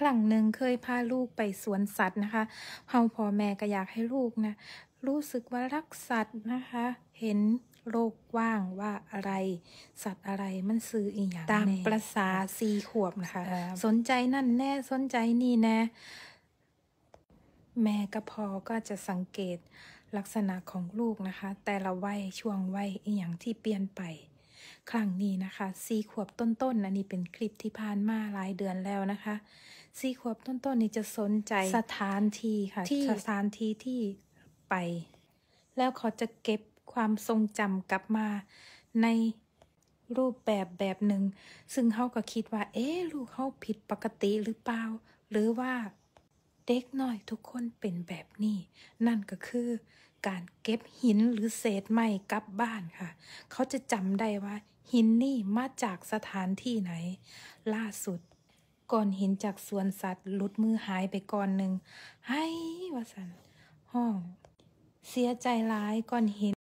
ครั้งหนึ่งเคยพาลูกไปสวนสัตว์นะคะเฮาพ่อแม่ก็อยากให้ลูกนะรู้สึกว่ารักสัตว์นะคะ เห็นโลกว่างว่าอะไร สัตว์อะไรมันซื้ออีหยังตามประษาสีขวบนะคะ สนใจนั่นแน่สนใจนี่แน่แม่กับพ่อก็จะสังเกตลักษณะของลูกนะคะ แต่ละวัยช่วงวัยอีหยังที่เปลี่ยนไปครั้งนี้นะคะสี่ขวบต้นๆนนะนี่เป็นคลิปที่ผ่านมาหลายเดือนแล้วนะคะสี่ขวบต้นๆนนี่จะสนใจสถานที่ค่ะที่สถานที่ที่ไป แล้วเขาจะเก็บความทรงจำกลับมาในรูปแบบแบบหนึ่งซึ่งเขาก็คิดว่าเอ๊ลูกเขาผิดปกติหรือเปล่าหรือว่าเด็กน้อยทุกคนเป็นแบบนี้ นั่นก็คือการเก็บหินหรือเศษไม้กลับบ้านค่ะ เขาจะจำได้ว่าหินนี่มาจากสถานที่ไหน ล่าสุดก่อนหินจากสวนสัตว์หลุดมือหายไปก่อนหนึ่งไห้วสันห้อง เสียใจร้ายก่อนหิน